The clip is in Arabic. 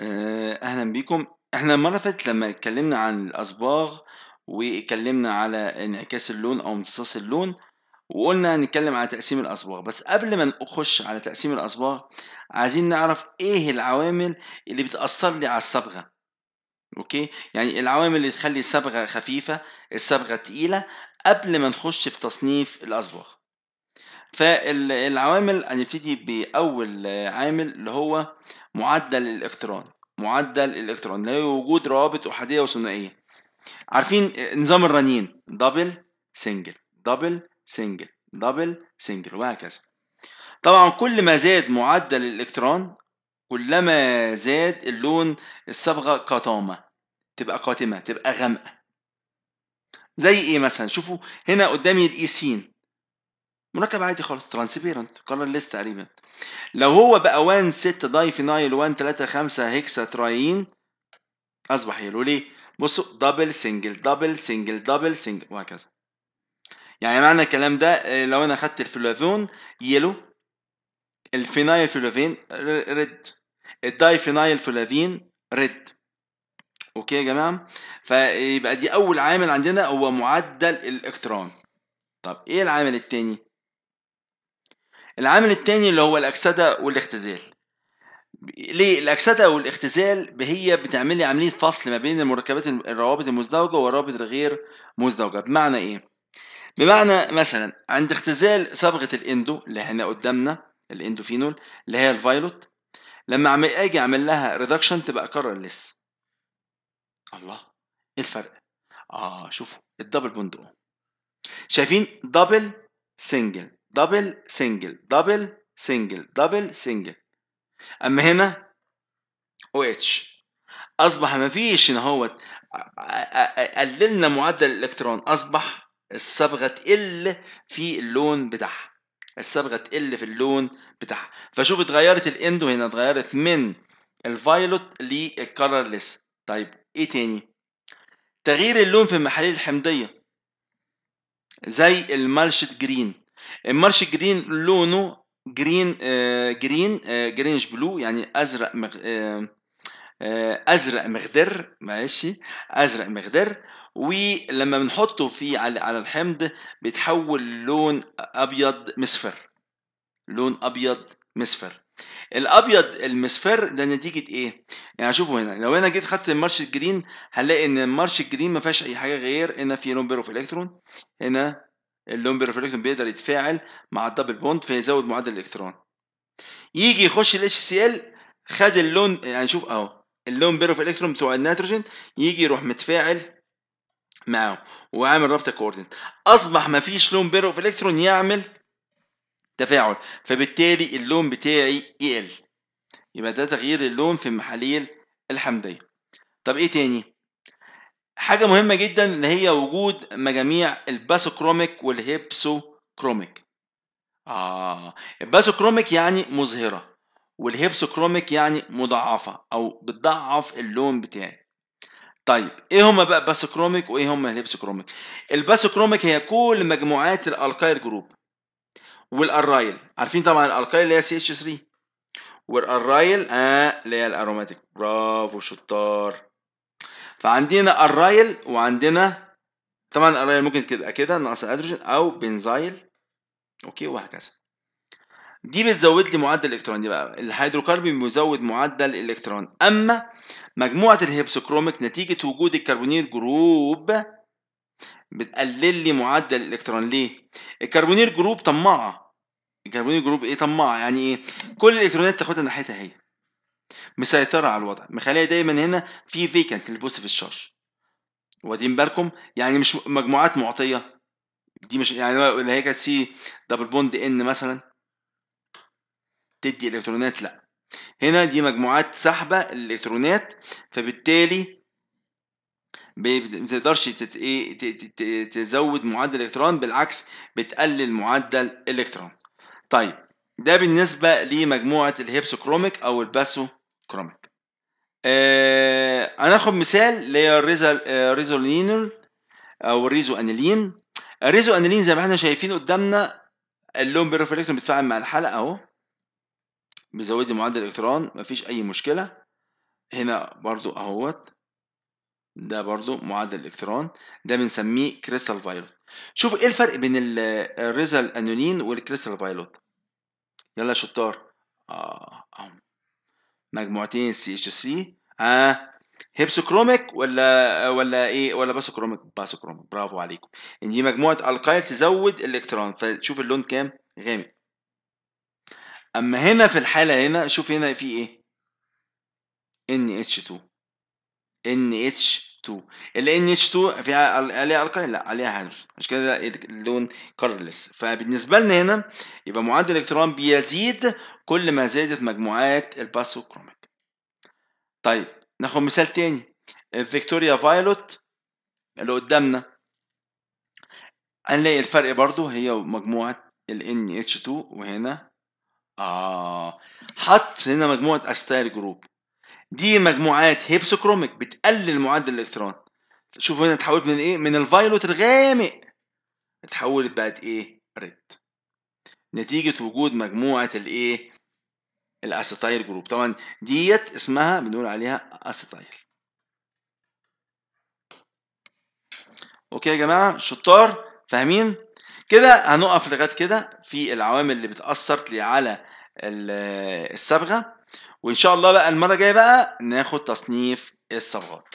آه، اهلا بيكم احنا المره اللي فاتت لما اتكلمنا عن الاصباغ واتكلمنا على انعكاس اللون او امتصاص اللون وقلنا هنتكلم على تقسيم الاصباغ بس قبل ما نخش على تقسيم الاصباغ عايزين نعرف ايه العوامل اللي بتاثر لي على الصبغه اوكي يعني العوامل اللي تخلي الصبغه خفيفه الصبغه تقيله قبل ما نخش في تصنيف الاصباغ فالعوامل هنبتدي بأول عامل اللي هو معدل الإلكترون معدل الإلكترون لا وجود روابط أحادية وثنائية عارفين نظام الرنين دبل سنجل دبل سنجل دبل سنجل وهكذا طبعا كل ما زاد معدل الإلكترون كلما زاد اللون الصبغة قطامة تبقى قاتمة تبقى غامقة زي ايه مثلا شوفوا هنا قدامي الايسين e مركب عادي خالص ترانسبيرنت كولر ليست تقريبا لو هو بقى 1 6 داي فينايل 1 3 5 هيكسا تراين اصبح يلو ليه؟ بصوا دبل سنجل دبل سنجل دبل سنجل وهكذا يعني معنى الكلام ده آه، لو انا اخدت الفلافون يلو الفينايل فلافين ريد الداي فينايل فلافين ريد اوكي يا جماعه فيبقى دي اول عامل عندنا هو معدل الاكتران طب ايه العامل التاني العامل الثاني اللي هو الأكسدة والاختزال ليه الأكسدة والاختزال هي بتعمل لي عملية فصل ما بين المركبات الروابط المزدوجة والروابط الغير مزدوجة بمعنى إيه؟ بمعنى مثلا عند اختزال صبغة الاندو اللي هنا قدامنا الاندوفينول اللي هي الفايلوت لما عم اجي اعمل لها ريدكشن تبقى كررلس الله ايه الفرق اه شوفوا الدبل بوند شايفين دبل سنجل دبل سنجل دبل سنجل دبل سنجل اما هنا او اتش اصبح ما فيش ان هو قللنا معدل الالكترون اصبح الصبغه تقل في اللون بتاعها الصبغه تقل في اللون بتاعها فشوف اتغيرت الاندو هنا اتغيرت من الفايلوت للكلرلس طيب ايه تاني تغيير اللون في المحاليل الحمضيه زي المالشت جرين المارش جرين لونه جرين آه جرين آه جرينش بلو يعني ازرق مغ... آه،, آه ازرق مخضر ماشي ازرق مخضر ولما بنحطه في على على الحمض بيتحول لون ابيض مصفر لون ابيض مصفر الابيض المصفر ده نتيجه ايه يعني شوفوا هنا لو انا جيت خدت المارش الجرين هنلاقي ان المارش الجرين ما فيهاش اي حاجه غير هنا في لون بير اوف الكترون هنا اللون بيرفلكتون بيقدر يتفاعل مع الدبل بوند فيزود معدل الالكترون يجي يخش ال HCl خد اللون يعني شوف اهو اللون بيرف الكترون بتوع النيتروجين يجي يروح متفاعل معاه وعامل رابطه كوردنت اصبح مفيش لون بيرف الكترون يعمل تفاعل فبالتالي اللون بتاعي يقل يبقى ده تغيير اللون في المحاليل الحمضيه طب ايه تاني حاجه مهمه جدا اللي هي وجود مجاميع الباسوكروميك والهيبسوكروميك اه الباسوكروميك يعني مظهره والهيبسوكروميك يعني مضعفه او بتضعف اللون بتاعي طيب ايه هما بقى باسوكروميك وايه هما الهيبسوكروميك الباسوكروميك هي كل مجموعات الالكايل جروب والأرايل عارفين طبعا الالكايل اللي هي ch 3 والأرايل آه اللي هي الأروماتيك برافو شطار فعندنا الرايل وعندنا طبعا الرايل ممكن كده كده ناقص الهيدروجين او بنزايل اوكي وهكذا دي بتزود لي معدل الالكترون دي بقى الهيدروكربون بيزود معدل الالكترون اما مجموعه الهيبسوكروميك نتيجه وجود الكربونيل جروب بتقلل لي معدل الالكترون ليه الكربونيل جروب طماعه الكربونيل جروب ايه طماعه يعني ايه كل الالكترونات تاخدها ناحيتها هي مسيطرة على الوضع مخليه دايما هنا في فيكنت للبوست في الشاش واخدين بالكم يعني مش مجموعات معطية دي مش يعني اللي هي كانت سي دبل بوند ان مثلا تدي الكترونات لا هنا دي مجموعات سحبة الالكترونات فبالتالي ما تقدرش إيه، تزود معدل الالكترون بالعكس بتقلل معدل الالكترون طيب ده بالنسبة لمجموعة الهيبسوكروميك أو الباسو كروميك انا آه، هناخد مثال اللي هي الريزولينول آه، او الريزو انيلين الريزو انيلين زي ما احنا شايفين قدامنا اللون بيرفلكتون بيتفاعل مع الحلقه اهو بيزود لي معدل الالكترون مفيش اي مشكله هنا برضو اهوت ده برضو معدل الالكترون ده بنسميه كريستال فايلوت شوف ايه الفرق بين الريزال انولين والكريستال فايلوت يلا يا شطار اه, اهو مجموعتين سي اتش 3 اه هيبسوكروميك ولا ولا ايه ولا باسوكروميك باسوكروميك برافو عليكم ان دي مجموعه الكايل تزود الالكترون فشوف اللون كام غامق اما هنا في الحاله هنا شوف هنا في ايه NH2 NH 2 ال NH2 فيها عليها الكاين لا عليها هيدروجين عشان كده اللون كارلس فبالنسبه لنا هنا يبقى معدل الالكترون بيزيد كل ما زادت مجموعات كروميك طيب ناخد مثال تاني الفيكتوريا فايلوت اللي قدامنا هنلاقي الفرق برضو هي مجموعه ال NH2 وهنا آه حط هنا مجموعة أستايل جروب دي مجموعات هيبسوكروميك بتقلل معدل الالكترون شوفوا هنا اتحولت من ايه من الفايلوت الغامق اتحولت بقت ايه ريد نتيجه وجود مجموعه الايه الاسيتايل جروب طبعا ديت اسمها بنقول عليها اسيتايل اوكي يا جماعه شطار فاهمين كده هنقف لغايه كده في العوامل اللي بتاثر لي على الصبغه وان شاء الله بقى المره الجايه بقى ناخد تصنيف الصبغات